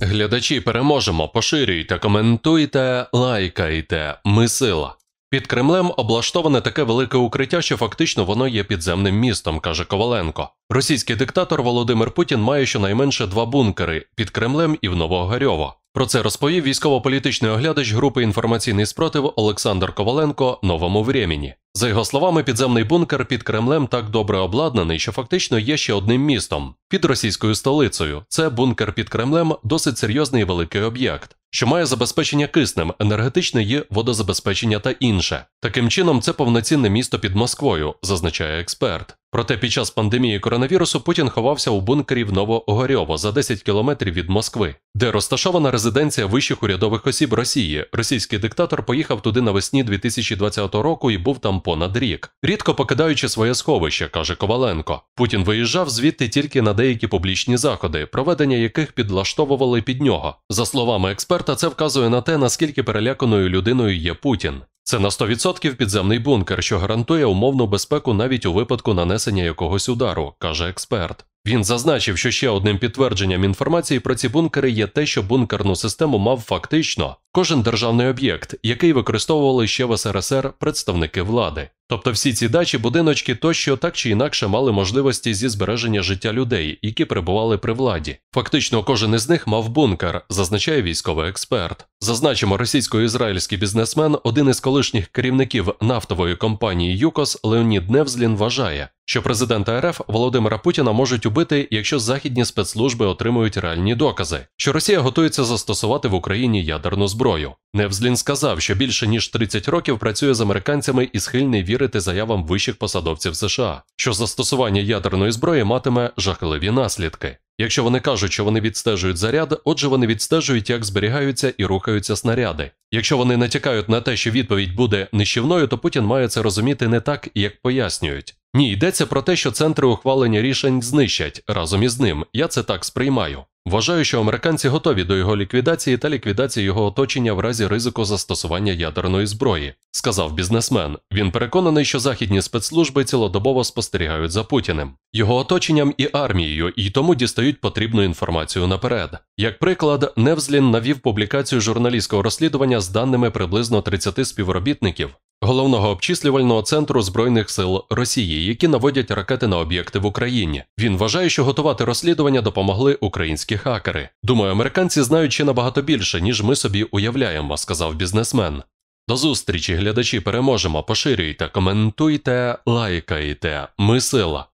Глядачі переможемо, поширюйте, коментуйте, лайкайте. Ми сила. Під Кремлем облаштоване таке велике укриття, що фактично воно є підземним містом, каже Коваленко. Російський диктатор Володимир Путін має щонайменше два бункери під Кремлем і в Новогарьово. Про це розповів військово-політичний оглядач групи інформаційний спротив Олександр Коваленко новому времені. За його словами, підземний бункер під Кремлем так добре обладнаний, що фактично є ще одним містом під російською столицею. Це бункер під Кремлем, досить серйозний і великий об'єкт, що має забезпечення киснем, енергетичне є водозабезпечення та інше. Таким чином, це повноцінне місто під Москвою, зазначає експерт. Проте під час пандемії коронавірусу Путін ховався у бункері в Новоогорьово за 10 кілометрів від Москви, де розташована резиденція вищих урядових осіб Росії. Російський диктатор поїхав туди навесні 2020 року і був там понад рік, рідко покидаючи своє сховище, каже Коваленко. Путін виїжджав звідти тільки на деякі публічні заходи, проведення яких підлаштовували під нього. За словами експерта, це вказує на те, наскільки переляканою людиною є Путін. Це на 100% підземний бункер, що гарантує умовну безпеку навіть у випадку нанесення якогось удару, каже експерт. Він зазначив, що ще одним підтвердженням інформації про ці бункери є те, що бункерну систему мав фактично кожен державний об'єкт, який використовували ще в СРСР представники влади. Тобто всі ці дачі, будиночки тощо так чи інакше мали можливості зі збереження життя людей, які перебували при владі. Фактично, кожен із них мав бункер, зазначає військовий експерт. Зазначимо, російсько-ізраїльський бізнесмен, один із колишніх керівників нафтової компанії ЮКОС Леонід Невзлін, вважає, що президента РФ Володимира Путіна можуть убити, якщо західні спецслужби отримують реальні докази, що Росія готується застосувати в Україні ядерну зброю. Невзлін сказав, що більше ніж 30 років працює з американцями і схильний вірити заявам вищих посадовців США, що застосування ядерної зброї матиме жахливі наслідки. Якщо вони кажуть, що вони відстежують заряд, отже, вони відстежують, як зберігаються і рухаються снаряди. Якщо вони натякають на те, що відповідь буде нищівною, то Путін має це розуміти не так, як пояснюють. Ні, йдеться про те, що центри ухвалення рішень знищать разом із ним. Я це так сприймаю. Вважаю, що американці готові до його ліквідації та ліквідації його оточення в разі ризику застосування ядерної зброї, сказав бізнесмен. Він переконаний, що західні спецслужби цілодобово спостерігають за Путіним, його оточенням і армією, і тому дістають потрібну інформацію наперед. Як приклад, Невзлін навів публікацію журналістського розслідування з даними приблизно 30 співробітників. Головного обчислювального центру збройних сил Росії, які наводять ракети на об'єкти в Україні. Він вважає, що готувати розслідування допомогли українські хакери. Думаю, американці знають ще набагато більше, ніж ми собі уявляємо, сказав бізнесмен. До зустрічі, глядачі, переможемо. Поширюйте, коментуйте, лайкайте. Ми сила.